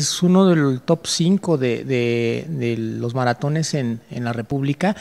Es uno del top 5 de, los maratones en, en la República.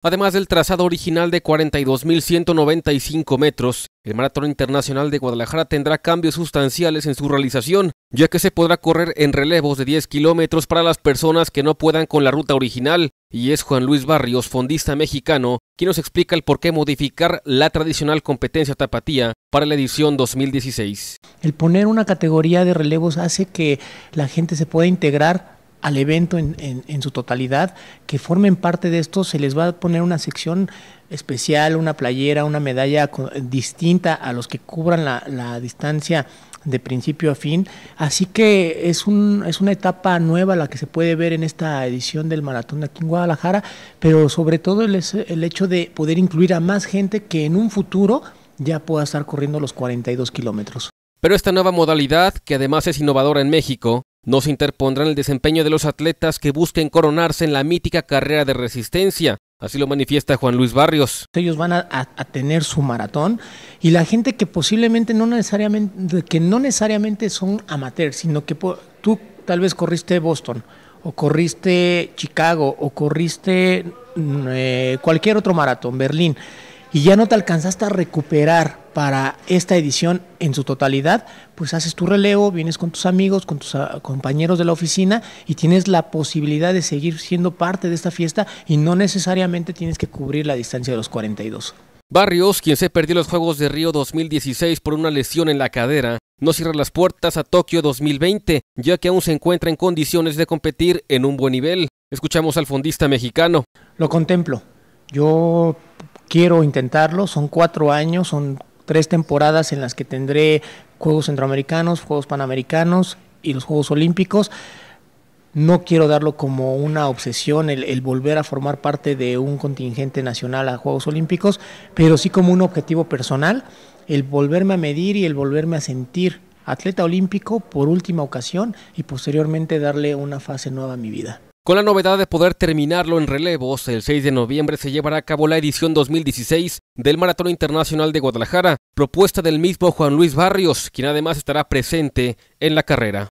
Además del trazado original de 42.195 metros, el Maratón Internacional de Guadalajara tendrá cambios sustanciales en su realización, ya que se podrá correr en relevos de 10 kilómetros para las personas que no puedan con la ruta original, y es Juan Luis Barrios, fondista mexicano, quien nos explica el por qué modificar la tradicional competencia tapatía para la edición 2016. El poner una categoría de relevos hace que la gente se pueda integrar al evento en, su totalidad, que formen parte de esto, se les va a poner una sección especial, una playera, una medalla eh, distinta a los que cubran la, distancia de principio a fin. Así que es, es una etapa nueva la que se puede ver en esta edición del maratón de aquí en Guadalajara, pero sobre todo el hecho de poder incluir a más gente que en un futuro ya pueda estar corriendo los 42 kilómetros. Pero esta nueva modalidad, que además es innovadora en México, no se interpondrá el desempeño de los atletas que busquen coronarse en la mítica carrera de resistencia. Así lo manifiesta Juan Luis Barrios. Ellos van a, tener su maratón y la gente que posiblemente no necesariamente, que no necesariamente son amateurs, sino que tú tal vez corriste Boston o corriste Chicago o corriste mm, eh, cualquier otro maratón, Berlín y ya no te alcanzaste a recuperar para esta edición en su totalidad, pues haces tu relevo, vienes con tus amigos, con tus ah, compañeros de la oficina y tienes la posibilidad de seguir siendo parte de esta fiesta y no necesariamente tienes que cubrir la distancia de los 42. Barrios, quien se perdió los Juegos de Río 2016 por una lesión en la cadera, no cierra las puertas a Tokio 2020, ya que aún se encuentra en condiciones de competir en un buen nivel. Escuchamos al fondista mexicano. Lo contemplo. Yo quiero intentarlo. Son cuatro años, son tres temporadas en las que tendré Juegos Centroamericanos, Juegos Panamericanos y los Juegos Olímpicos. No quiero darlo como una obsesión el, el, volver a formar parte de un contingente nacional a Juegos Olímpicos, pero sí como un objetivo personal, el volverme a medir y el volverme a sentir atleta olímpico por última ocasión y posteriormente darle una fase nueva a mi vida. Con la novedad de poder terminarlo en relevos, el 6 de noviembre se llevará a cabo la edición 2016 del Maratón Internacional de Guadalajara, propuesta del mismo Juan Luis Barrios, quien además estará presente en la carrera.